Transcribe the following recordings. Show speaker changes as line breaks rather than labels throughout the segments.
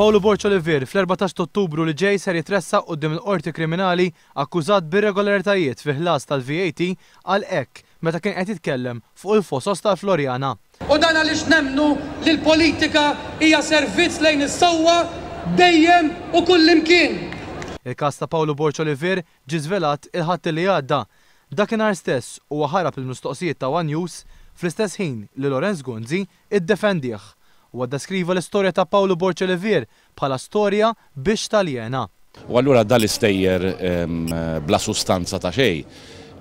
Paolo Borcio Olivier fl-14 ottubru li ġej ser jitressa dim il-qorti kriminali akkużat bir-regolaritajiet fi ħlas tal-VAT għal ek meta kien qed jitkellem fuq il-fosos ta' florjana
U dan għaliex nemnu li l-politika hija servizz lejn is-sewwa dejjem u kullimkien.
Il-kas ta' Paolo Borcio Olivier ġizvelat il-ħadd li għadda Dakinhar stess u ħarab il-mistoqsijiet ta' One News fl-istess ħin li Lorenz Gonzi id-defendieħ u skriva l-istorja ta' Paolo Borċelevir bħala storja biex taljena.
U għallura dal-istejjer bla sustanza ta' xej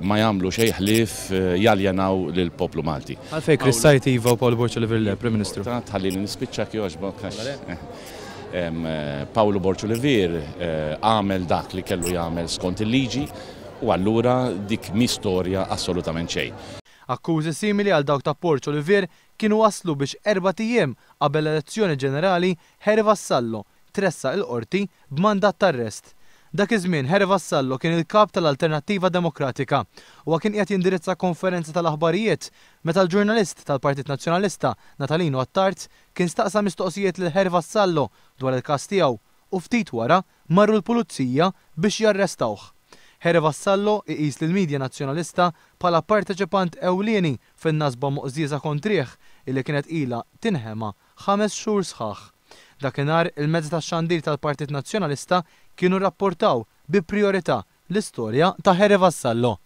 ma jamlu xej ħlif eh, jaljenaw lill-poplu Malti. Għalfej kristajti jivaw u Paolo Borċelevir l prem Ministru. Tħalli nispiċċa kjoġbok. Eh, Paolo Borċelevir eh, għamel dak li kellu jagħmel skont il-liġi u allura dik mi storja assolutament xejn. Akkużi simili għal dawk ta' Porċo Olivier kienu waslu biex erba' tijiem
qabel elezzjoni ġenerali Herva Sallo tressa il-qorti b'mandat tar-rest. Dak iż-żmien Herva Sallo kien il-kap tal-Alternattiva Demokratika u kien qed jindirizza konferenza tal-aħbarijiet meta l-ġurnalist tal-Partit Nazzjonalista Natalino Attart kien staqsa mistoqsijiet lil Herva Sallo dwar il-każ tiegħu u ftit wara marru l-pulizija biex jarrestawh. Here Vassallo iqis lil midja nazzjonalista bħala parteċipant ewlieni fin-nasba moqżiża kontrih illi kienet ila tinħema ħames xhur sħaħ. Dakinhar il-mezz tax-xandir tal-Partit Nazzjonalista kienu rapportaw bi priorità l-istorja ta' Here Vassallo.